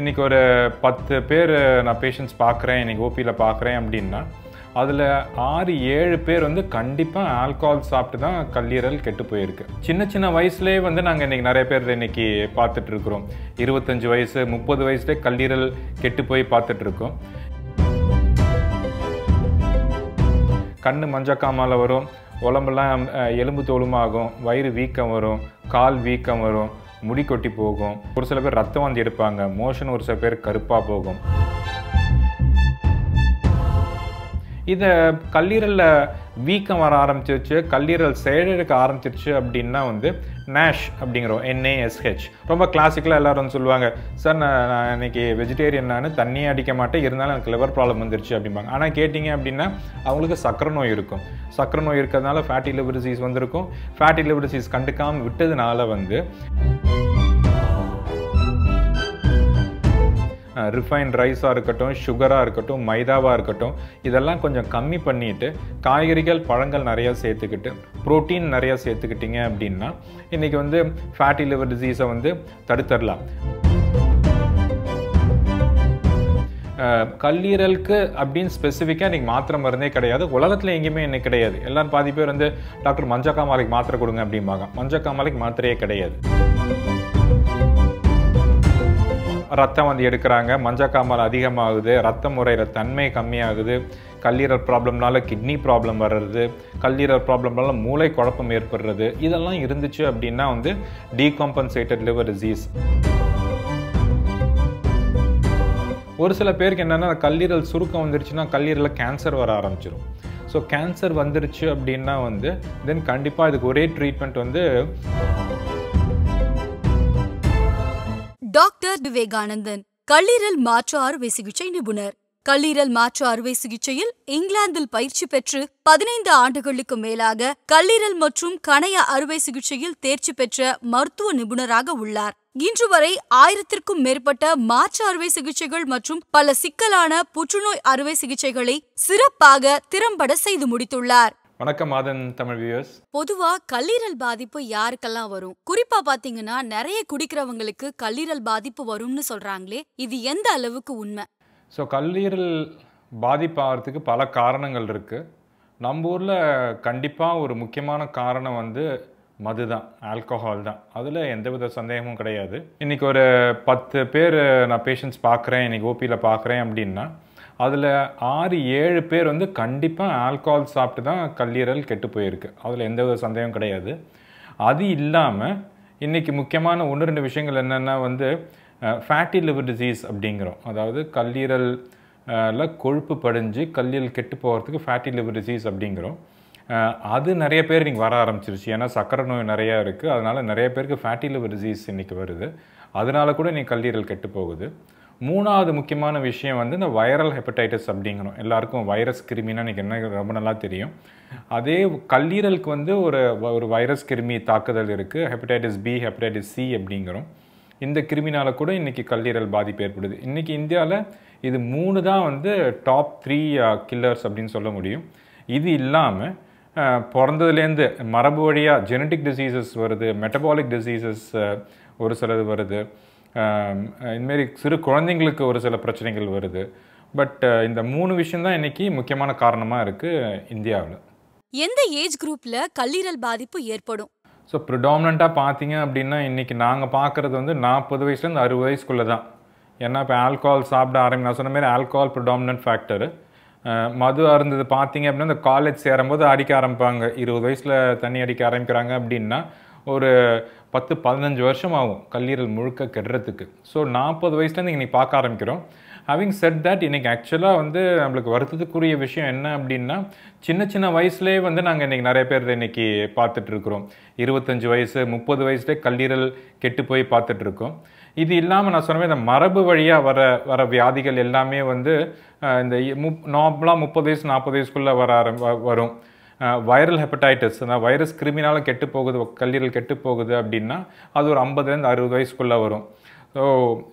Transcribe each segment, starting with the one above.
இன்றைக்கி ஒரு பத்து பேர் நான் பேஷண்ட்ஸ் பார்க்குறேன் இன்றைக்கி ஓபியில் பார்க்குறேன் அப்படின்னா அதில் ஆறு ஏழு பேர் வந்து கண்டிப்பாக ஆல்கோஹால் சாப்பிட்டு தான் கல்லீரல் கெட்டு போயிருக்கு சின்ன சின்ன வயசுலேயே வந்து நாங்கள் இன்றைக்கி நிறைய பேர் இன்றைக்கி பார்த்துட்ருக்குறோம் இருபத்தஞ்சி வயசு முப்பது வயசுலேயே கல்லீரல் கெட்டு போய் பார்த்துட்ருக்கோம் கண் மஞ்சக்காமால் வரும் உடம்பெல்லாம் எலும்பு தோலுமாகும் வயிறு வீக்கம் வரும் கால் வீக்கம் வரும் முடி கொட்டி போகும் ஒரு சில பேர் ரத்தம் வந்து எடுப்பாங்க மோஷன் ஒரு சில பேர் கருப்பாக போகும் இதை கல்லீரலில் வீக்கம் வர ஆரம்பிச்சிருச்சு கல்லீரல் செயலிழக்க ஆரம்பிச்சிருச்சு அப்படின்னா வந்து நேஷ் அப்படிங்கிறோம் என்ஏஎஸ்ஹெச் ரொம்ப கிளாசிக்கலாக எல்லோரும் சொல்லுவாங்க சார் நான் இன்னைக்கு இன்றைக்கி வெஜிடேரியன் நான் தண்ணியே அடிக்க மாட்டேன் இருந்தாலும் எனக்கு லிவர் ப்ராப்ளம் வந்துருச்சு அப்படிம்பாங்க ஆனால் கேட்டிங்க அப்படின்னா அவங்களுக்கு சக்கரை நோய் இருக்கும் சக்கரை நோய் இருக்கிறதுனால ஃபேட்டி லிவர் டிசீஸ் வந்திருக்கும் ஃபேட்டி லிவர் டிசீஸ் கண்டுக்காமல் விட்டதுனால வந்து ரிஃபைன் ரைஸாக இருக்கட்டும் சுகராக இருக்கட்டும் மைதாவாக இருக்கட்டும் இதெல்லாம் கொஞ்சம் கம்மி பண்ணிவிட்டு காய்கறிகள் பழங்கள் நிறையா சேர்த்துக்கிட்டு ப்ரோட்டீன் நிறையா சேர்த்துக்கிட்டிங்க அப்படின்னா இன்றைக்கி வந்து ஃபேட்டி லிவர் டிசீஸை வந்து தடுத்துடலாம் கல்லீரலுக்கு அப்படின்னு ஸ்பெசிஃபிக்காக இன்றைக்கி மாத்திரை மருந்தே கிடையாது உலகத்தில் எங்கேயுமே இன்றைக்கி கிடையாது எல்லாம் பாதி பேர் வந்து டாக்டர் மஞ்சக்காமலைக்கு மாத்திரை கொடுங்க அப்படிம்பாங்க மஞ்சக்காமலைக்கு மாத்திரையே கிடையாது ரத்தம் வந்து எடுக்கிறாங்க மஞ்சக்காமல் அதிகமாகுது ரத்தம் முறையில் தன்மை கம்மியாகுது கல்லீரல் ப்ராப்ளம்னால கிட்னி ப்ராப்ளம் வர்றது கல்லீரல் ப்ராப்ளம்னால மூளை குழப்பம் ஏற்படுறது இதெல்லாம் இருந்துச்சு அப்படின்னா வந்து டீகாம்பன்சேட்டட் லிவர் டிசீஸ் ஒரு சில பேருக்கு என்னென்னா கல்லீரல் சுருக்கம் வந்துருச்சுன்னா கல்லீரலில் கேன்சர் வர ஆரம்பிச்சிடும் ஸோ கேன்சர் வந்துருச்சு அப்படின்னா வந்து தென் கண்டிப்பாக இதுக்கு ஒரே ட்ரீட்மெண்ட் வந்து டாக்டர் விவேகானந்தன் கல்லீரல் மாற்று அறுவை சிகிச்சை நிபுணர் கல்லீரல் மாற்று அறுவை சிகிச்சையில் இங்கிலாந்தில் பயிற்சி பெற்று பதினைந்து ஆண்டுகளுக்கு மேலாக கல்லீரல் மற்றும் கணைய அறுவை சிகிச்சையில் தேர்ச்சி பெற்ற மருத்துவ நிபுணராக உள்ளார் இன்று வரை ஆயிரத்திற்கும் மேற்பட்ட மாற்று அறுவை சிகிச்சைகள் மற்றும் பல சிக்கலான புற்றுநோய் அறுவை சிகிச்சைகளை சிறப்பாக திறம்பட செய்து முடித்துள்ளார் வணக்கம் மாதன் தமிழ் வியூஸ் பொதுவா கல்லீரல் பாதிப்பு யாருக்கெல்லாம் வரும் குறிப்பா பாத்தீங்கன்னா நிறைய குடிக்கிறவங்களுக்கு கல்லீரல் பாதிப்பு வரும்னு சொல்றாங்களே இது எந்த அளவுக்கு உண்மை ஸோ கல்லீரல் பாதிப்பாகிறதுக்கு பல காரணங்கள் இருக்கு நம்ம ஊரில் கண்டிப்பாக ஒரு முக்கியமான காரணம் வந்து மது தான் ஆல்கஹால் தான் அதில் எந்தவித சந்தேகமும் கிடையாது இன்றைக்கி ஒரு பத்து பேர் நான் பேஷண்ட்ஸ் பார்க்குறேன் இன்றைக்கி ஓபியில் பார்க்குறேன் அப்படின்னா அதில் ஆறு ஏழு பேர் வந்து கண்டிப்பாக ஆல்கஹால் சாப்பிட்டு தான் கல்லீரல் கெட்டு போயிருக்கு அதில் எந்த ஒரு சந்தேகம் கிடையாது அது இல்லாமல் இன்றைக்கி முக்கியமான ஒன்று ரெண்டு விஷயங்கள் என்னென்னா வந்து ஃபேட்டி லிவர் டிசீஸ் அப்படிங்கிறோம் அதாவது கல்லீரல் கொழுப்பு படிஞ்சு கல்லீரல் கெட்டு போகிறதுக்கு ஃபேட்டி லிவர் டிசீஸ் அப்படிங்கிறோம் அது நிறைய பேர் இன்றைக்கி வர ஆரம்பிச்சிருச்சு ஏன்னா சக்கரை நோய் நிறையா இருக்குது அதனால் நிறைய பேருக்கு ஃபேட்டி லிவர் டிசீஸ் இன்றைக்கி வருது அதனால கூட இன்றைக்கி கல்லீரல் கெட்டு போகுது மூணாவது முக்கியமான விஷயம் வந்து இந்த வைரல் ஹெப்படைட்டிஸ் அப்படிங்கிறோம் எல்லாருக்கும் வைரஸ் கிருமின்னா இன்றைக்கி என்ன ரொம்ப நல்லா தெரியும் அதே கல்லீரலுக்கு வந்து ஒரு ஒரு வைரஸ் கிருமி தாக்குதல் இருக்குது ஹெப்படைட்டிஸ் பி ஹெப்படைட்டிஸ் சி அப்படிங்கிறோம் இந்த கிருமினால் கூட இன்றைக்கி கல்லீரல் பாதிப்பு ஏற்படுது இன்றைக்கி இந்தியாவில் இது மூணு தான் வந்து டாப் த்ரீ கில்லர்ஸ் அப்படின்னு சொல்ல முடியும் இது இல்லாமல் பிறந்ததுலேருந்து மரபு வழியாக ஜெனட்டிக் டிசீசஸ் வருது மெட்டபாலிக் டிசீசஸ் ஒரு சிலது வருது இதுமாரி சிறு குழந்தைங்களுக்கு ஒரு சில பிரச்சனைகள் வருது பட் இந்த மூணு விஷயம்தான் இன்றைக்கி முக்கியமான காரணமாக இருக்குது இந்தியாவில் எந்த ஏஜ் குரூப்பில் கல்லீரல் பாதிப்பு ஏற்படும் ஸோ ப்ரிடாமினண்ட்டாக பார்த்தீங்க அப்படின்னா இன்றைக்கி நாங்கள் பார்க்குறது வந்து நாற்பது வயசுலேருந்து அறுபது வயசுக்குள்ளே தான் ஏன்னா இப்போ ஆல்கோஹால் சாப்பிட ஆரம்பி நான் சொன்ன மாதிரி ஆல்கோஹால் ப்ரிடாமினன்ட் ஃபேக்டர் மது அருந்தது பார்த்தீங்க அப்படின்னா இந்த காலேஜ் சேரும்போது அடிக்க ஆரம்பிப்பாங்க இருபது வயசில் தண்ணி அடிக்க ஆரம்பிக்கிறாங்க அப்படின்னா ஒரு பத்து பதினஞ்சு வருஷம் ஆகும் கல்லீரல் முழுக்க கெடுறதுக்கு ஸோ நாற்பது வயசுலேருந்து இன்றைக்கி பார்க்க ஆரம்பிக்கிறோம் ஹேவிங் செட் தட் இன்றைக்கி ஆக்சுவலாக வந்து நம்மளுக்கு வருத்தத்துக்குரிய விஷயம் என்ன அப்படின்னா சின்ன சின்ன வயசுலேயே வந்து நாங்கள் இன்றைக்கி நிறைய பேர் இன்றைக்கி பார்த்துட்ருக்குறோம் இருபத்தஞ்சி வயசு முப்பது வயசுலேயே கல்லீரல் கெட்டு போய் பார்த்துட்ருக்கோம் இது இல்லாமல் நான் சொன்ன இந்த மரபு வழியாக வர வர வியாதிகள் எல்லாமே வந்து இந்த மு நார்மலாக முப்பது வயசு நாற்பது வயசுக்குள்ளே வர ஆரம் வரும் வைரல் ஹெப்படைட்டிஸ் அந்த வைரஸ் கிருமினால் கெட்டு போகுது கல்லீரல் கெட்டு போகுது அப்படின்னா அது ஒரு ஐம்பதுலேருந்து அறுபது வயசுக்குள்ளே வரும் ஸோ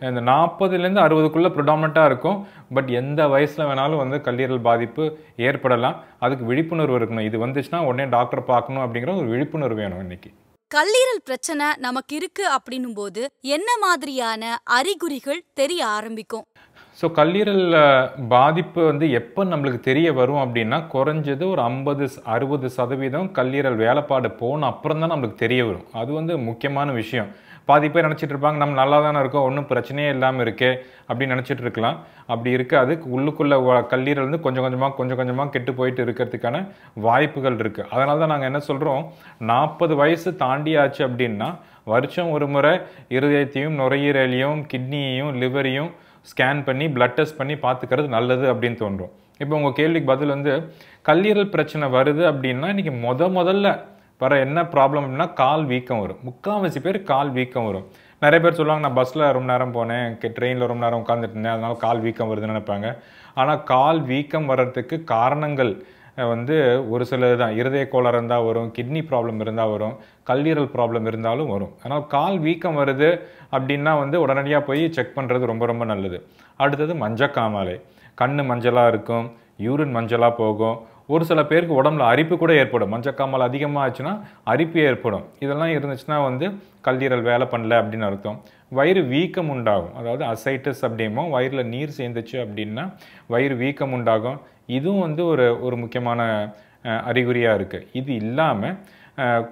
இந்த நாற்பதுலேருந்து அறுபதுக்குள்ளே ப்ரொடாமினாக இருக்கும் பட் எந்த வயசில் வேணாலும் வந்து கல்லீரல் பாதிப்பு ஏற்படலாம் அதுக்கு விழிப்புணர்வு இருக்கணும் இது வந்துச்சுன்னா உடனே டாக்டர் பார்க்கணும் அப்படிங்கிற ஒரு விழிப்புணர்வு வேணும் இன்றைக்கி கல்லீரல் பிரச்சனை நமக்கு இருக்கு அப்படின்னும் போது என்ன மாதிரியான அறிகுறிகள் தெரிய ஆரம்பிக்கும் ஸோ கல்லீரல் பாதிப்பு வந்து எப்போ நம்மளுக்கு தெரிய வரும் அப்படின்னா குறைஞ்சது ஒரு ஐம்பது அறுபது சதவீதம் கல்லீரல் வேலைப்பாடு போன அப்புறம் தான் நம்மளுக்கு தெரிய வரும் அது வந்து முக்கியமான விஷயம் பாதி பேர் நினச்சிட்டு இருப்பாங்க நம்ம நல்லா தானே இருக்கோம் ஒன்றும் பிரச்சனையே இல்லாமல் இருக்கே அப்படின்னு நினச்சிட்டு இருக்கலாம் அப்படி இருக்காது உள்ளுக்குள்ளே கல்லீரல் வந்து கொஞ்சம் கொஞ்சமாக கொஞ்சம் கொஞ்சமாக கெட்டு போயிட்டு இருக்கிறதுக்கான வாய்ப்புகள் இருக்குது அதனால தான் நாங்கள் என்ன சொல்கிறோம் நாற்பது வயசு தாண்டியாச்சு அப்படின்னா வருஷம் ஒரு முறை இருதயத்தையும் நுரையீரலையும் கிட்னியையும் லிவரையும் ஸ்கேன் பண்ணி பிளட் டெஸ்ட் பண்ணி பார்த்துக்கிறது நல்லது அப்படின்னு தோன்றும் இப்போ உங்கள் கேள்விக்கு பதில் வந்து கல்லீரல் பிரச்சனை வருது அப்படின்னா இன்றைக்கி முத முதல்ல வர என்ன ப்ராப்ளம் அப்படின்னா கால் வீக்கம் வரும் முக்கால்வாசி பேர் கால் வீக்கம் வரும் நிறைய பேர் சொல்லுவாங்க நான் பஸ்ஸில் ரொம்ப நேரம் போனேன் ட்ரெயினில் ரொம்ப நேரம் உட்காந்துட்டு இருந்தேன் அதனால் கால் வீக்கம் வருதுன்னு நினைப்பாங்க ஆனால் கால் வீக்கம் வர்றதுக்கு காரணங்கள் வந்து ஒரு சில தான் இருதய கோளாறு இருந்தால் வரும் கிட்னி ப்ராப்ளம் இருந்தால் வரும் கல்லீரல் ப்ராப்ளம் இருந்தாலும் வரும் ஆனால் கால் வீக்கம் வருது அப்படின்னா வந்து உடனடியாக போய் செக் பண்ணுறது ரொம்ப ரொம்ப நல்லது அடுத்தது மஞ்சக்காமாலை கண் மஞ்சளாக இருக்கும் யூரின் மஞ்சளாக போகும் ஒரு சில பேருக்கு உடம்புல அரிப்பு கூட ஏற்படும் மஞ்சக்காமல் அதிகமாக ஆச்சுன்னா அரிப்பு ஏற்படும் இதெல்லாம் இருந்துச்சுன்னா வந்து கல்லீரல் வேலை பண்ணல அப்படின்னு அர்த்தம் வயிறு வீக்கம் உண்டாகும் அதாவது அசைட்டஸ் அப்படிமோ வயிறில் நீர் சேர்ந்துச்சு அப்படின்னா வயிறு வீக்கம் உண்டாகும் இதுவும் வந்து ஒரு ஒரு முக்கியமான அறிகுறியாக இருக்குது இது இல்லாமல்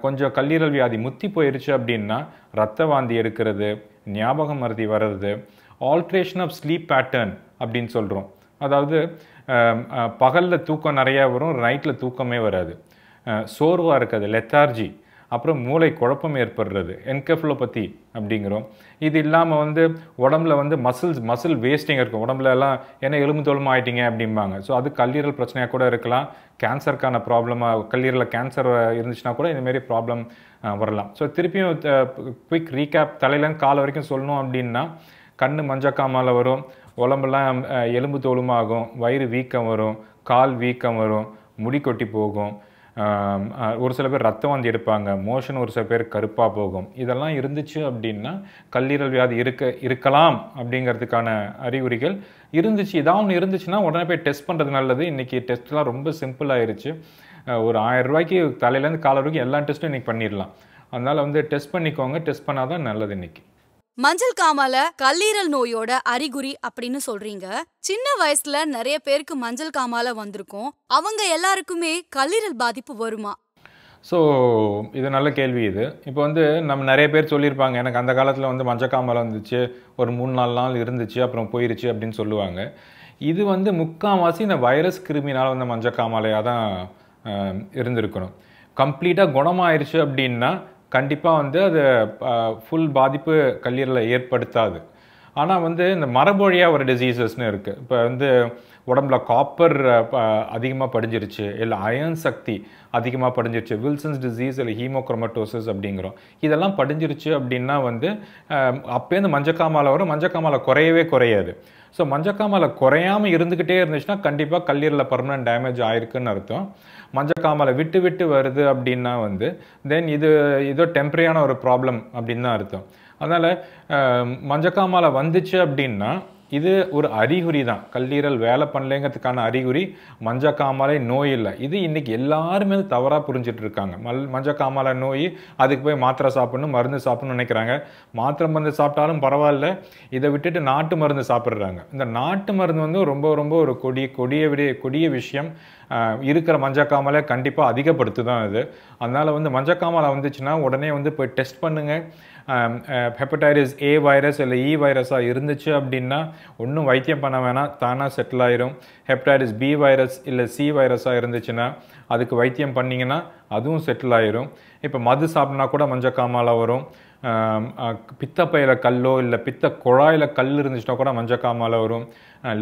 கொஞ்சம் கல்லீரல் வியாதி முத்தி போயிடுச்சு அப்படின்னா ரத்த வாந்தி எடுக்கிறது ஞாபகம் மருதி வர்றது ஆல்ட்ரேஷன் ஆஃப் ஸ்லீப் பேட்டர்ன் அப்படின்னு சொல்கிறோம் அதாவது பகலில் தூக்கம் நிறையா வரும் நைட்டில் தூக்கமே வராது சோர்வாக இருக்காது லெத்தார்ஜி அப்புறம் மூளை குழப்பம் ஏற்படுறது என்கெஃபலோபதி அப்படிங்கிறோம் இது இல்லாமல் வந்து உடம்புல வந்து மசில்ஸ் மசில் வேஸ்டிங் இருக்கும் உடம்புல எல்லாம் ஏன்னா எலும்பு தோலும் ஆகிட்டிங்க அப்படிம்பாங்க ஸோ அது கல்லீரல் பிரச்சனையாக கூட இருக்கலாம் கேன்சருக்கான ப்ராப்ளமாக கல்லீரலில் கேன்சர் இருந்துச்சுன்னா கூட இதுமாரி ப்ராப்ளம் வரலாம் ஸோ திருப்பியும் குயிக் ரீகேப் தலையிலேருந்து காலை வரைக்கும் சொல்லணும் அப்படின்னா கண் மஞ்சக்காமல் வரும் உடம்புலாம் எலும்பு தோலுமாகும் வயிறு வீக்கம் வரும் கால் வீக்கம் வரும் முடி கொட்டி போகும் ஒரு சில பேர் ரத்தம் வந்து எடுப்பாங்க மோஷன் ஒரு சில பேர் கருப்பாக போகும் இதெல்லாம் இருந்துச்சு அப்படின்னா கல்லீரல் வியாதி இருக்க இருக்கலாம் அப்படிங்கிறதுக்கான அறிகுறிகள் இருந்துச்சு இதாக ஒன்று இருந்துச்சுன்னா உடனே போய் டெஸ்ட் பண்ணுறது நல்லது இன்றைக்கி டெஸ்ட்லாம் ரொம்ப சிம்பிள் ஆயிடுச்சு ஒரு ஆயிரம் ரூபாய்க்கு தலையிலேருந்து கால வரைக்கும் எல்லா டெஸ்ட்டும் இன்றைக்கி பண்ணிடலாம் அதனால் வந்து டெஸ்ட் பண்ணிக்கோங்க டெஸ்ட் பண்ணால் தான் நல்லது இன்றைக்கி மஞ்சள் காமால கல்லீரல் நோயோட அறிகுறி அப்படின்னு சொல்றீங்க சின்ன வயசுல நிறைய பேருக்கு மஞ்சள் காமால வந்திருக்கும் அவங்க எல்லாருக்குமே கல்லீரல் பாதிப்பு வருமா ஸோ இது நல்ல கேள்வி இது இப்போ வந்து நம்ம நிறைய பேர் சொல்லியிருப்பாங்க எனக்கு அந்த காலத்தில் வந்து மஞ்சக்காமலை வந்துச்சு ஒரு மூணு நாலு நாள் இருந்துச்சு அப்புறம் போயிருச்சு அப்படின்னு சொல்லுவாங்க இது வந்து முக்கால்வாசி இந்த வைரஸ் கிருமினால் வந்த மஞ்சக்காமலையாக தான் இருந்திருக்கணும் கம்ப்ளீட்டாக குணமாயிருச்சு அப்படின்னா கண்டிப்பாக வந்து அது ஃபுல் பாதிப்பு கல்லீரலை ஏற்படுத்தாது ஆனால் வந்து இந்த மரபொழியாக ஒரு டிசீசஸ்னு இருக்குது இப்போ வந்து உடம்புல காப்பர் அதிகமாக படிஞ்சிருச்சு இல்லை அயன் சக்தி அதிகமாக படிஞ்சிருச்சு வில்சன்ஸ் டிசீஸ் இல்லை ஹீமோக்ரோமட்டோசிஸ் அப்படிங்கிறோம் இதெல்லாம் படிஞ்சிருச்சு அப்படின்னா வந்து அப்போயே இந்த மஞ்சக்காமாலை வரும் மஞ்சக்காமாலை குறையவே குறையாது ஸோ மஞ்சக்காமலை குறையாமல் இருந்துக்கிட்டே இருந்துச்சுன்னா கண்டிப்பாக கல்லீரலில் பர்மனன்ட் டேமேஜ் ஆயிருக்குன்னு அர்த்தம் மஞ்சக்காமலை விட்டு விட்டு வருது அப்படின்னா வந்து தென் இது இதோ டெம்பரரியான ஒரு ப்ராப்ளம் அப்படின்னு தான் அர்த்தம் அதனால் மஞ்சக்காமலை வந்துச்சு அப்படின்னா இது ஒரு அறிகுறி தான் கல்லீரல் வேலை பண்ணலைங்கிறதுக்கான அறிகுறி மஞ்ச காமாலை நோய் இல்லை இது இன்றைக்கி எல்லாருமே தவறாக புரிஞ்சிட்டு இருக்காங்க மல் மஞ்ச காமாலை நோய் அதுக்கு போய் மாத்திரை சாப்பிட்ணும் மருந்து சாப்பிட்ணும்னு நினைக்கிறாங்க மாத்திரை மருந்து சாப்பிட்டாலும் பரவாயில்ல இதை விட்டுட்டு நாட்டு மருந்து சாப்பிட்றாங்க இந்த நாட்டு மருந்து வந்து ரொம்ப ரொம்ப ஒரு கொடிய கொடிய விட கொடிய விஷயம் இருக்கிற மஞ்சக்காமலை கண்டிப்பாக அதிகப்படுத்து தான் அது அதனால் வந்து மஞ்சக்காமலை வந்துச்சுன்னா உடனே வந்து போய் டெஸ்ட் பண்ணுங்கள் ஹெப்படைட்டிஸ் ஏ வைரஸ் இல்லை இ வைரஸாக இருந்துச்சு அப்படின்னா ஒன்றும் வைத்தியம் பண்ண வேணாம் தானாக செட்டில் ஆயிரும் ஹெப்படைட்டிஸ் பி வைரஸ் இல்லை சி வைரஸாக இருந்துச்சுன்னா அதுக்கு வைத்தியம் பண்ணிங்கன்னா அதுவும் செட்டில் ஆயிரும் இப்போ மது சாப்பிட்னா கூட மஞ்சக்காமலை வரும் பித்தப்பையில் கல்லோ இல்லை பித்த குழாயில் கல் இருந்துச்சுன்னா கூட மஞ்சக்காமால் வரும்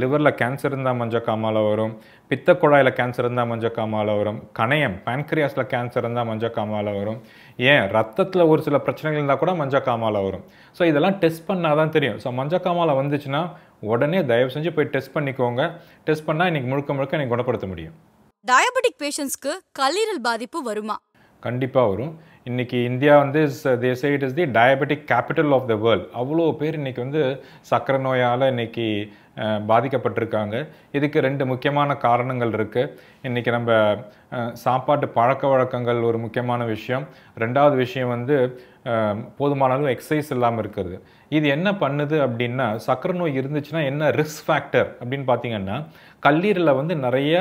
லிவரில் கேன்சர் இருந்தால் மஞ்சக்காமால் வரும் பித்த குழாயில் கேன்சர் இருந்தால் மஞ்சக்காமால் வரும் கணையம் பேன்க்ரியாஸில் கேன்சர் இருந்தால் மஞ்சக்காமால் வரும் ஏன் ரத்தத்தில் ஒரு சில பிரச்சனைகள் இருந்தால் கூட மஞ்சக்காமால் வரும் ஸோ இதெல்லாம் டெஸ்ட் பண்ணால் தான் தெரியும் ஸோ மஞ்சக்காமால் வந்துச்சுன்னா உடனே தயவு செஞ்சு போய் டெஸ்ட் பண்ணிக்கோங்க டெஸ்ட் பண்ணால் இன்றைக்கி முழுக்க முழுக்க எனக்கு குணப்படுத்த முடியும் டயபெட்டிக் பேஷண்ட்ஸ்க்கு கல்லீரல் பாதிப்பு வருமா கண்டிப்பாக வரும் இன்றைக்கி இந்தியா வந்து they say it is the diabetic capital of the world அவ்வளோ பேர் இன்றைக்கி வந்து சக்கரை நோயால் இன்றைக்கி பாதிக்கப்பட்டிருக்காங்க இதுக்கு ரெண்டு முக்கியமான காரணங்கள் இருக்குது இன்றைக்கி நம்ம சாப்பாட்டு பழக்க வழக்கங்கள் ஒரு முக்கியமான விஷயம் ரெண்டாவது விஷயம் வந்து போதுமான அளவு எக்ஸசைஸ் இல்லாமல் இருக்கிறது இது என்ன பண்ணுது அப்படின்னா சக்கரை நோய் இருந்துச்சுன்னா என்ன ரிஸ்க் ஃபேக்டர் அப்படின்னு பார்த்தீங்கன்னா கல்லீரலில் வந்து நிறைய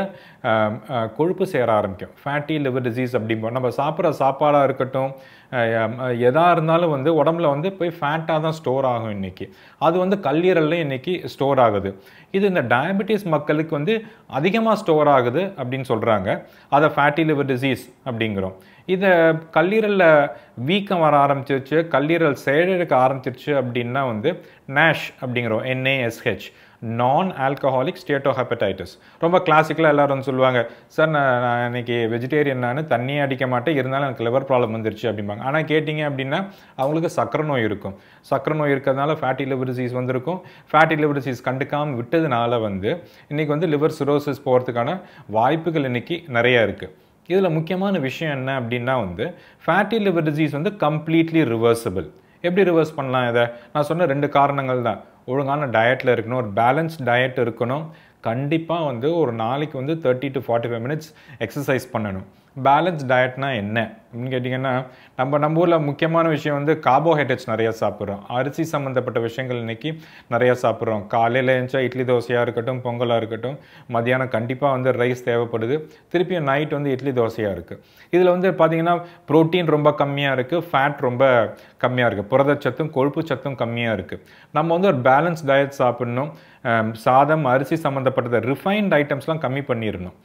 கொழுப்பு சேர ஆரம்பிக்கும் ஃபேட்டி லிவர் டிசீஸ் அப்படிம்போம் நம்ம சாப்பிட்ற சாப்பாடாக இருக்கட்டும் எதாக இருந்தாலும் வந்து உடம்புல வந்து போய் ஃபேட்டாக தான் ஸ்டோர் ஆகும் இன்றைக்கி அது வந்து கல்லீரலில் இன்றைக்கி ஸ்டோர் ஆகுது இது இந்த டயபெட்டிஸ் மக்களுக்கு வந்து அதிகமாக ஸ்டோர் ஆகுது அப்படின்னு சொல்கிறாங்க அதை ஃபேட்டி லிவர் டிசீஸ் அப்படிங்கிறோம் இதை கல்லீரலில் வீக்கம் வர ஆரம்பிச்சிருச்சு கல்லீரல் செயலிழக்க ஆரம்பிச்சிருச்சு அப்படின்னா வந்து நேஷ் அப்படிங்கிறோம் என்ஏஎஸ்ஹெச் நான் ஆல்கஹாலிக் ஸ்டேட்டோஹெப்படைட்டிஸ் ரொம்ப கிளாசிக்கலாக எல்லோரும் சொல்லுவாங்க சார் நான் நான் இன்றைக்கி வெஜிடேரியன் நான் தண்ணியே அடிக்க மாட்டேன் இருந்தாலும் எனக்கு லிவர் ப்ராப்ளம் வந்துருச்சு அப்படிம்பாங்க ஆனால் கேட்டிங்க அப்படின்னா அவங்களுக்கு சக்கரை நோய் இருக்கும் சக்கரை நோய் இருக்கிறதுனால ஃபேட்டி லிவர் டிசீஸ் வந்திருக்கும் ஃபேட்டி லிவர் டிசீஸ் கண்டுக்காமல் விட்டதுனால வந்து இன்றைக்கி வந்து லிவர் சிரோசிஸ் போகிறதுக்கான வாய்ப்புகள் இன்றைக்கி நிறையா இருக்குது இதில் முக்கியமான விஷயம் என்ன அப்படின்னா வந்து ஃபேட்டி லிவர் டிசீஸ் வந்து கம்ப்ளீட்லி ரிவர்சபிள் எப்படி ரிவர்ஸ் பண்ணலாம் இதை நான் சொன்ன ரெண்டு காரணங்கள் தான் ஒழுங்கான டயட்டில் இருக்கணும் ஒரு பேலன்ஸ் டயட் இருக்கணும் கண்டிப்பாக வந்து ஒரு நாளைக்கு வந்து thirty to forty five minutes exercise பண்ணணும் பேலன்ஸ் டயட்னா என்ன அப்படின்னு கேட்டிங்கன்னா நம்ம நம்ம ஊரில் முக்கியமான விஷயம் வந்து கார்போஹைட்ரேட்ஸ் நிறையா சாப்பிட்றோம் அரிசி சம்மந்தப்பட்ட விஷயங்கள் இன்றைக்கி நிறையா சாப்பிட்றோம் காலையில் எழுந்தா இட்லி தோசையாக இருக்கட்டும் பொங்கலாக இருக்கட்டும் மதியானம் கண்டிப்பாக வந்து ரைஸ் தேவைப்படுது திருப்பியும் நைட் வந்து இட்லி தோசையாக இருக்குது இதில் வந்து பார்த்திங்கன்னா ப்ரோட்டீன் ரொம்ப கம்மியாக இருக்குது ஃபேட் ரொம்ப கம்மியாக இருக்குது புரதச்சத்தும் கொழுப்பு சத்தும் கம்மியாக இருக்குது நம்ம வந்து ஒரு பேலன்ஸ் டயட் சாப்பிட்ணும் சாதம் அரிசி சம்மந்தப்பட்டதை ரிஃபைன்ட் ஐட்டம்ஸ்லாம் கம்மி பண்ணிடணும்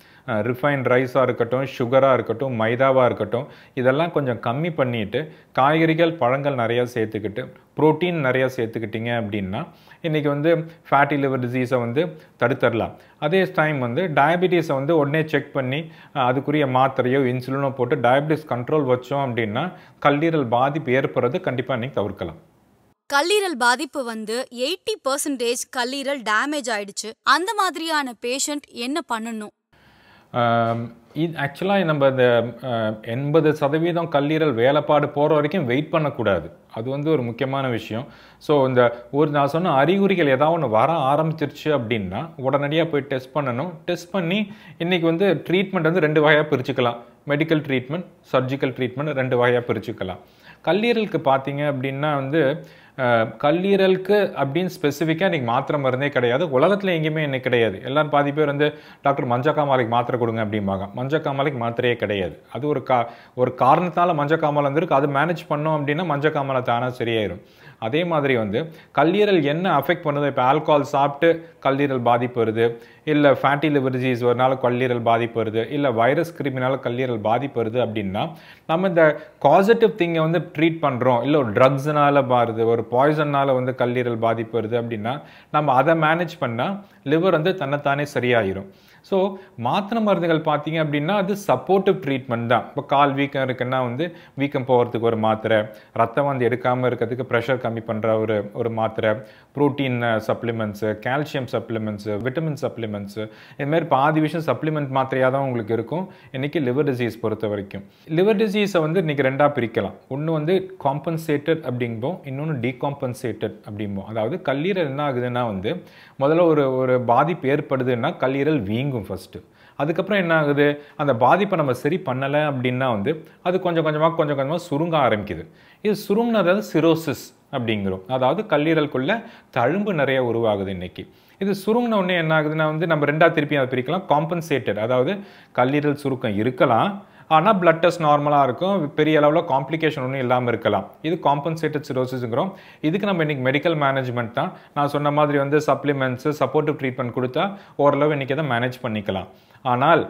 ரிஃபைன் ரைஸாக இருக்கட்டும் சுகராக இருக்கட்டும் மைதாவாக இருக்கட்டும் இதெல்லாம் கொஞ்சம் கம்மி பண்ணிவிட்டு காய்கறிகள் பழங்கள் நிறையா சேர்த்துக்கிட்டு ப்ரோட்டீன் நிறையா சேர்த்துக்கிட்டிங்க அப்படின்னா இன்றைக்கி வந்து ஃபேட்டி லிவர் டிசீஸை வந்து தடுத்துடலாம் அதே டைம் வந்து டயபிட்டீஸை வந்து உடனே செக் பண்ணி அதுக்குரிய மாத்திரையோ இன்சுலினோ போட்டு டயபிட்டீஸ் கண்ட்ரோல் வச்சோம் அப்படின்னா கல்லீரல் பாதிப்பு ஏற்படுறது கண்டிப்பாக இன்றைக்கி தவிர்க்கலாம் கல்லீரல் பாதிப்பு வந்து எயிட்டி பர்சன்டேஜ் கல்லீரல் டேமேஜ் ஆயிடுச்சு அந்த மாதிரியான பேஷண்ட் என்ன பண்ணணும் இது ஆக்சுவலாக நம்ம இந்த எண்பது சதவீதம் கல்லீரல் வேலைப்பாடு போகிற வரைக்கும் வெயிட் பண்ணக்கூடாது அது வந்து ஒரு முக்கியமான விஷயம் ஸோ இந்த ஒரு நான் சொன்ன அறிகுறிகள் ஏதாவது ஒன்று வர ஆரம்பிச்சிருச்சு அப்படின்னா உடனடியாக போய் டெஸ்ட் பண்ணணும் டெஸ்ட் பண்ணி இன்றைக்கி வந்து ட்ரீட்மெண்ட் வந்து ரெண்டு வகையாக பிரிச்சுக்கலாம் மெடிக்கல் ட்ரீட்மெண்ட் சர்ஜிக்கல் ட்ரீட்மெண்ட் ரெண்டு வகையாக பிரிச்சுக்கலாம் கல்லீரலுக்கு பார்த்தீங்க அப்படின்னா வந்து கல்லீரலுக்கு அப்படின்னு ஸ்பெசிஃபிக்காக இன்றைக்கி மாத்திரை மருந்தே கிடையாது உலகத்தில் எங்கேயுமே இன்றைக்கி கிடையாது எல்லாம் பாதி பேர் வந்து டாக்டர் மஞ்சக்காமலைக்கு மாத்திரை கொடுங்க அப்படிம்பாங்க மஞ்சக்காமாலைக்கு மாத்திரையே கிடையாது அது ஒரு கா ஒரு காரணத்தால் மஞ்சக்காமலை வந்திருக்கு அது மேனேஜ் பண்ணோம் அப்படின்னா மஞ்சக்காமலை தானே சரியாயிடும் அதே மாதிரி வந்து கல்லீரல் என்ன அஃபெக்ட் பண்ணுது இப்போ ஆல்கோஹால் சாப்பிட்டு கல்லீரல் பாதிப்பு வருது இல்லை ஃபேட்டி லிவர் டிசீஸ் வரனால கல்லீரல் பாதிப்பு வருது இல்லை வைரஸ் கிருமினால கல்லீரல் பாதிப்பு வருது அப்படின்னா நம்ம இந்த காசிட்டிவ் திங்கை வந்து ட்ரீட் பண்ணுறோம் இல்லை ஒரு ட்ரக்ஸ்னால் பாருது ஒரு பாய்சன்னால் வந்து கல்லீரல் பாதிப்பு வருது அப்படின்னா நம்ம அதை மேனேஜ் பண்ணால் லிவர் வந்து தன்னைத்தானே சரியாயிரும் ஸோ மாத்திரை மருந்துகள் பார்த்தீங்க அப்படின்னா அது சப்போர்ட்டிவ் ட்ரீட்மெண்ட் தான் இப்போ கால் வீக்கம் இருக்குன்னா வந்து வீக்கம் போகிறதுக்கு ஒரு மாத்திரை ரத்தம் வந்து எடுக்காமல் இருக்கிறதுக்கு ப்ரெஷர் கம்மி பண்ணுற ஒரு ஒரு மாத்திரை protein supplements calcium supplements vitamin supplements இதுமாதிரி பாதி விஷயம் சப்ளிமெண்ட் மாத்திரையாக தான் உங்களுக்கு இருக்கும் இன்றைக்கி லிவர் டிசீஸ் பொறுத்த வரைக்கும் லிவர் டிசீஸை வந்து இன்றைக்கி ரெண்டாக பிரிக்கலாம் ஒன்று வந்து காம்பன்சேட்டட் அப்படிங்கும்போது இன்னொன்று டீகாம்பன்சேட்டட் அப்படிம்போம் அதாவது கல்லீரல் என்ன ஆகுதுன்னா வந்து முதல்ல ஒரு ஒரு பாதிப்பு ஏற்படுதுன்னா கல்லீரல் வீங்க தூங்கும் ஃபஸ்ட்டு அதுக்கப்புறம் என்ன ஆகுது அந்த பாதிப்பை நம்ம சரி பண்ணலை அப்படின்னா வந்து அது கொஞ்சம் கொஞ்சமாக கொஞ்சம் கொஞ்சமாக சுருங்க ஆரம்பிக்குது இது சுருங்கினதாவது சிரோசிஸ் அப்படிங்கிறோம் அதாவது கல்லீரலுக்குள்ளே தழும்பு நிறைய உருவாகுது இன்றைக்கி இது சுருங்கின உடனே என்ன ஆகுதுன்னா வந்து நம்ம ரெண்டாவது திருப்பி அதை பிரிக்கலாம் காம்பன்சேட்டட் அதாவது கல்லீரல் சுருக்கம் இருக்கலாம் ஆனால் பிளட் டெஸ்ட் நார்மலாக இருக்கும் பெரிய அளவில் காம்ப்ளிகேஷன் ஒன்றும் இல்லாமல் இருக்கலாம் இது காம்பன்சேட்டட் சிரோசிஸுங்கிறோம் இதுக்கு நம்ம இன்றைக்கி மெடிக்கல் மேனேஜ்மெண்ட் தான் நான் சொன்ன மாதிரி வந்து சப்ளிமெண்ட்ஸு சப்போர்ட்டிவ் ட்ரீட்மெண்ட் கொடுத்தா ஓரளவு இன்றைக்கி அதை மேனேஜ் பண்ணிக்கலாம் ஆனால்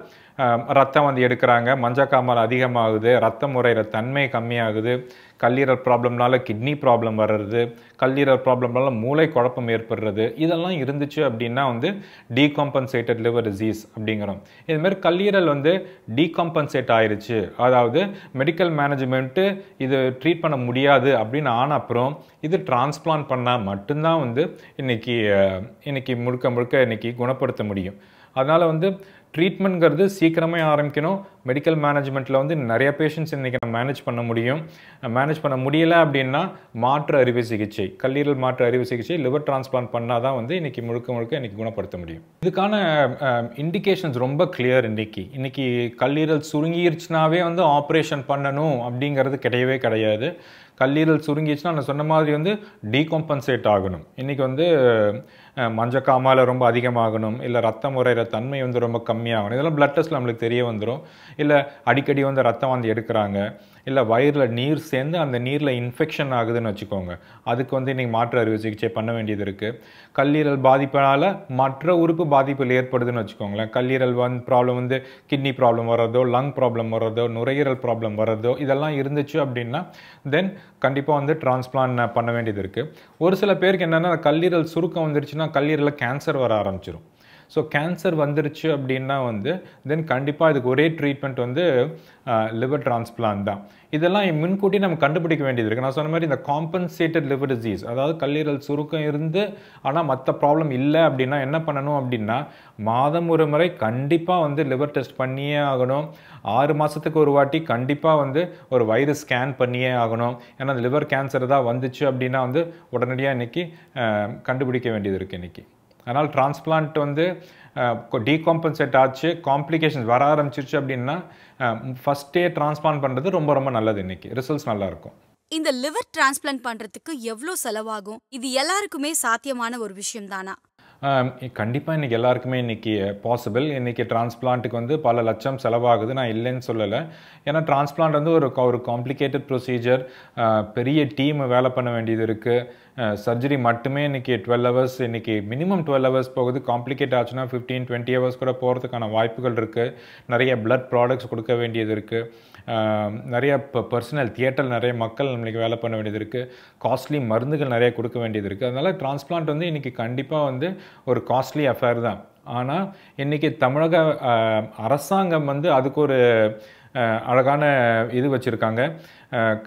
ரத்தம் வந்து எடுக்கிறாங்க மஞ்சக்காமல் அதிகமாகுது ரத்தம் முறையிற தன்மை கம்மியாகுது கல்லீரல் ப்ராப்ளம்னால கிட்னி ப்ராப்ளம் வர்றது கல்லீரல் ப்ராப்ளம்னால மூளை குழப்பம் ஏற்படுறது இதெல்லாம் இருந்துச்சு அப்படின்னா வந்து டீகாம்பன்சேட்டட் லிவர் டிசீஸ் அப்படிங்கிறோம் இதுமாரி கல்லீரல் வந்து டீகாம்பன்சேட் ஆயிடுச்சு அதாவது மெடிக்கல் மேனேஜ்மெண்ட்டு இது ட்ரீட் பண்ண முடியாது அப்படின்னு ஆன அப்புறம் இது டிரான்ஸ்பிளான் பண்ணால் மட்டும்தான் வந்து இன்றைக்கி இன்றைக்கி முழுக்க முழுக்க இன்றைக்கி குணப்படுத்த முடியும் அதனால் வந்து ட்ரீட்மெண்ட்ங்கிறது சீக்கிரமே ஆரம்பிக்கணும் மெடிக்கல் மேனேஜ்மெண்ட்டில் வந்து நிறைய பேஷண்ட்ஸ் இன்றைக்கி நம்ம மேனேஜ் பண்ண முடியும் மேனேஜ் பண்ண முடியலை அப்படின்னா மாற்று அறுவை சிகிச்சை கல்லீரல் மாற்று அறுவை சிகிச்சை லிவர் டிரான்ஸ்பிளான்ட் பண்ணால் தான் வந்து இன்றைக்கி முழுக்க முழுக்க இன்றைக்கி குணப்படுத்த முடியும் இதுக்கான இண்டிகேஷன்ஸ் ரொம்ப கிளியர் இன்றைக்கி இன்றைக்கி கல்லீரல் சுருங்கிருச்சுனாவே வந்து ஆப்ரேஷன் பண்ணணும் அப்படிங்கிறது கிடையவே கிடையாது கல்லீரல் சுருங்கிச்சுன்னா நான் சொன்ன மாதிரி வந்து டீகம்பன்சேட் ஆகணும் இன்றைக்கி வந்து மஞ்சக்காமால் ரொம்ப அதிகமாகணும் இல்லை ரத்தம் உரையிற தன்மை வந்து ரொம்ப கம்மியாகணும் இதெல்லாம் ப்ளட் டெஸ்ட்டில் நம்மளுக்கு தெரிய வந்துடும் இல்லை அடிக்கடி வந்து ரத்தம் வந்து எடுக்கிறாங்க இல்லை வயிறில் நீர் சேர்ந்து அந்த நீரில் இன்ஃபெக்ஷன் ஆகுதுன்னு வச்சுக்கோங்க அதுக்கு வந்து இன்றைக்கி மாற்று அறுவை சிகிச்சை பண்ண வேண்டியது இருக்குது கல்லீரல் பாதிப்பினால் மற்ற உறுப்பு பாதிப்புகள் ஏற்படுதுன்னு வச்சுக்கோங்களேன் கல்லீரல் வந்து ப்ராப்ளம் வந்து கிட்னி ப்ராப்ளம் வர்றதோ லங் ப்ராப்ளம் வர்றதோ நுரையீரல் ப்ராப்ளம் வர்றதோ இதெல்லாம் இருந்துச்சு அப்படின்னா தென் கண்டிப்பாக வந்து டிரான்ஸ்பிளான் பண்ண வேண்டியது இருக்குது ஒரு சில பேருக்கு என்னென்னா கல்லீரல் சுருக்கம் வந்துருச்சுன்னா கல்லீரலில் கேன்சர் வர ஆரம்பிச்சிடும் ஸோ கேன்சர் வந்துருச்சு அப்படின்னா வந்து தென் கண்டிப்பாக இதுக்கு ஒரே ட்ரீட்மெண்ட் வந்து லிவர் டிரான்ஸ்பிளான் தான் இதெல்லாம் முன்கூட்டி நம்ம கண்டுபிடிக்க வேண்டியது இருக்குது நான் சொன்ன மாதிரி இந்த காம்பன்சேட்டட் லிவர் டிசீஸ் அதாவது கல்லீரல் சுருக்கம் இருந்து ஆனால் மற்ற ப்ராப்ளம் இல்லை அப்படின்னா என்ன பண்ணணும் அப்படின்னா மாதம் ஒரு முறை கண்டிப்பாக வந்து லிவர் டெஸ்ட் பண்ணியே ஆகணும் ஆறு மாதத்துக்கு ஒரு வாட்டி கண்டிப்பாக வந்து ஒரு வைரஸ் ஸ்கேன் பண்ணியே ஆகணும் ஏன்னா அந்த லிவர் கேன்சர் தான் வந்துச்சு அப்படின்னா வந்து உடனடியாக இன்றைக்கி கண்டுபிடிக்க வேண்டியது இருக்குது இன்றைக்கி அதனால் டிரான்ஸ்பிளான்ட் வந்து டீகாம்பன்சேட் ஆச்சு காம்ப்ளிகேஷன்ஸ் வர ஆரம்பிச்சிருச்சு அப்படின்னா ஃபஸ்ட்டே ட்ரான்ஸ்பிளான் பண்ணுறது ரொம்ப ரொம்ப நல்லது இன்றைக்கி ரிசல்ட்ஸ் நல்லாயிருக்கும் இந்த லிவர் டிரான்ஸ்பிளான்ட் பண்ணுறதுக்கு எவ்வளோ செலவாகும் இது எல்லாருக்குமே சாத்தியமான ஒரு விஷயம் தானா கண்டிப்பாக இன்றைக்கி எல்லாருக்குமே இன்றைக்கி பாசிபிள் இன்றைக்கி டிரான்ஸ்பிளான்ட்டுக்கு வந்து பல லட்சம் செலவாகுது நான் இல்லைன்னு சொல்லலை ஏன்னா டிரான்ஸ்பிளான்ட் வந்து ஒரு ஒரு காம்ப்ளிகேட்டட் ப்ரொசீஜர் பெரிய டீம் வேலை பண்ண வேண்டியது இருக்குது சர்ஜரி மட்டுமே இன்றைக்கி டுவெல் ஹவர்ஸ் இன்றைக்கி மினிமம் டுவெல் ஹவர்ஸ் போகுது காம்ப்ளிகேட் ஆச்சுன்னா ஃபிஃப்டீன் டுவெண்ட்டி ஹவர்ஸ் கூட போகிறதுக்கான வாய்ப்புகள் இருக்குது நிறைய ப்ளட் ப்ராடக்ட்ஸ் கொடுக்க வேண்டியது இருக்குது நிறைய இப்போ பர்சனல் தியேட்டர் நிறைய மக்கள் நம்மளுக்கு வேலை பண்ண வேண்டியது இருக்குது காஸ்ட்லி மருந்துகள் நிறைய கொடுக்க வேண்டியது இருக்குது அதனால் டிரான்ஸ்பிளான்ட் வந்து இன்றைக்கி கண்டிப்பாக வந்து ஒரு காஸ்ட்லி அஃபேர் தான் ஆனால் இன்றைக்கி தமிழக அரசாங்கம் வந்து அதுக்கு ஒரு அழகான இது வச்சுருக்காங்க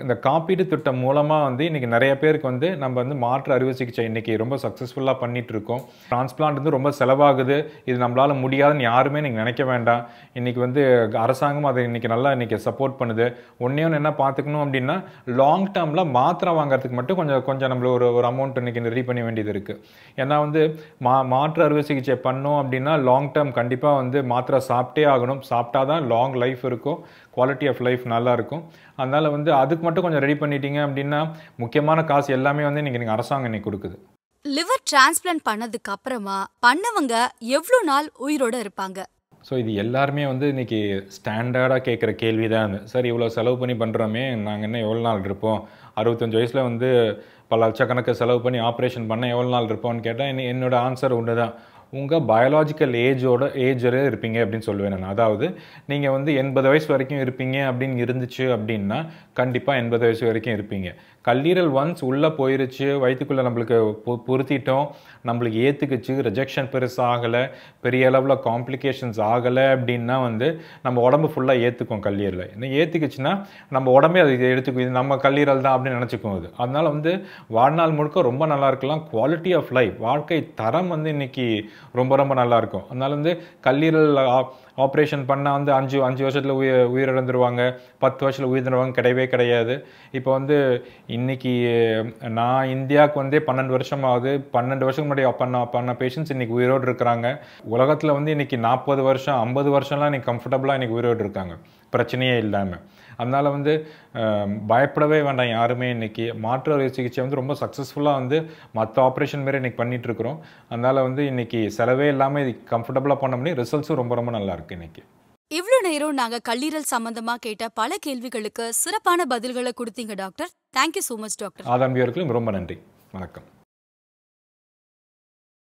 இந்த காப்பீடு திட்டம் மூலமாக வந்து இன்றைக்கி நிறைய பேருக்கு வந்து நம்ம வந்து மாற்று அறுவை சிகிச்சை இன்றைக்கி ரொம்ப சக்ஸஸ்ஃபுல்லாக பண்ணிகிட்ருக்கோம் டிரான்ஸ்பிளான்ட் வந்து ரொம்ப செலவாகுது இது நம்மளால் முடியாதுன்னு யாருமே நீங்கள் நினைக்க வேண்டாம் இன்றைக்கி வந்து அரசாங்கம் அதை இன்றைக்கி நல்லா இன்றைக்கி சப்போர்ட் பண்ணுது ஒன்றே ஒன்று என்ன பார்த்துக்கணும் அப்படின்னா லாங் டேர்மில் மாத்திரை வாங்குறதுக்கு மட்டும் கொஞ்சம் கொஞ்சம் நம்மள ஒரு ஒரு அமௌண்ட் இன்றைக்கி ரெடி பண்ண வேண்டியது இருக்குது ஏன்னா வந்து மா மாற்று அறுவை சிகிச்சை பண்ணோம் அப்படின்னா லாங் டேர்ம் கண்டிப்பாக வந்து மாத்திரை சாப்பிட்டே ஆகணும் சாப்பிட்டா தான் லாங் லைஃப் இருக்கும் குவாலிட்டி ஆஃப் லைஃப் நல்லாயிருக்கும் அதனால் வந்து அதுக்கு மட்டும் கொஞ்சம் ரெடி பண்ணிட்டீங்க அப்படின்னா முக்கியமான காசு எல்லாமே வந்து இன்றைக்கி நீங்கள் அரசாங்கம் இன்னைக்கு கொடுக்குது லிவர் டிரான்ஸ்பிளான்ட் பண்ணதுக்கு அப்புறமா பண்ணவங்க எவ்வளோ நாள் உயிரோடு இருப்பாங்க ஸோ இது எல்லாருமே வந்து இன்றைக்கி ஸ்டாண்டர்டாக கேட்குற கேள்வி தான் அது சார் இவ்வளோ செலவு பண்ணி பண்ணுறோமே நாங்கள் என்ன எவ்வளோ நாள் இருப்போம் அறுபத்தஞ்சு வயசில் வந்து பல லட்சக்கணக்கு செலவு பண்ணி ஆப்ரேஷன் பண்ண எவ்வளோ நாள் இருப்போம்னு கேட்டால் என்னோடய ஆன்சர் ஒன்று தான் உங்கள் பயாலாஜிக்கல் ஏஜோட ஏஜரே இருப்பீங்க அப்படின்னு சொல்லுவேன் நான் அதாவது நீங்கள் வந்து எண்பது வயசு வரைக்கும் இருப்பீங்க அப்படின்னு இருந்துச்சு அப்படின்னா கண்டிப்பாக எண்பது வயசு வரைக்கும் இருப்பீங்க கல்லீரல் ஒன்ஸ் உள்ளே போயிருச்சு வயிற்றுக்குள்ளே நம்மளுக்கு பொ பொருத்திட்டோம் நம்மளுக்கு ஏற்றுக்குச்சு ரிஜெக்ஷன் பெருசாகலை பெரிய அளவில் காம்ப்ளிகேஷன்ஸ் ஆகலை அப்படின்னா வந்து நம்ம உடம்பு ஃபுல்லாக ஏற்றுக்கும் கல்லீரலை இன்னும் ஏற்றுக்குச்சுன்னா நம்ம உடம்பே அதை எடுத்துக்கும் இது நம்ம கல்லீரல் தான் அப்படின்னு நினச்சிக்கும் அது அதனால் வந்து வாழ்நாள் முழுக்க ரொம்ப நல்லா இருக்கலாம் குவாலிட்டி ஆஃப் லைஃப் வாழ்க்கை தரம் வந்து இன்றைக்கி ரொம்ப ரொம்ப நல்லாயிருக்கும் அதனால வந்து கல்லீரல் ஆப்ரேஷன் பண்ணால் வந்து அஞ்சு அஞ்சு வருஷத்தில் உயிர் உயிரிழந்துருவாங்க பத்து வருஷத்தில் உயிரிழந்துருவாங்க கிடையவே கிடையாது இப்போ வந்து இன்றைக்கி நான் இந்தியாவுக்கு வந்து பன்னெண்டு வருஷம் ஆகுது பன்னெண்டு வருஷம் முன்னாடி பண்ண பண்ண பேஷண்ட்ஸ் இன்றைக்கி உயிரோடு இருக்கிறாங்க உலகத்தில் வந்து இன்றைக்கி நாற்பது வருஷம் ஐம்பது வருஷம்லாம் இன்றைக்கி கம்ஃபர்டபுளாக இன்றைக்கி உயிரோடு இருக்காங்க பிரச்சனையே இல்லாமல் அதனால் வந்து பயப்படவே வேண்டாம் யாருமே இன்றைக்கி மாற்று அறுவை சிகிச்சை வந்து ரொம்ப சக்ஸஸ்ஃபுல்லாக வந்து மற்ற ஆப்ரேஷன் மாரி இன்றைக்கி பண்ணிகிட்ருக்குறோம் அதனால் வந்து இன்றைக்கி செலவே இல்லாமல் இது கம்ஃபர்டபுளாக பண்ண முடியும் ரிசல்ட்ஸும் ரொம்ப ரொம்ப நல்லாயிருக்கு இன்றைக்கி இவ்வளோ நேரம் நாங்கள் கல்லீரல் சம்மந்தமாக கேட்ட பல கேள்விகளுக்கு சிறப்பான பதில்களை கொடுத்தீங்க doctor thank you so much doctor ஆதாம்பியர்களும் ரொம்ப நன்றி வணக்கம்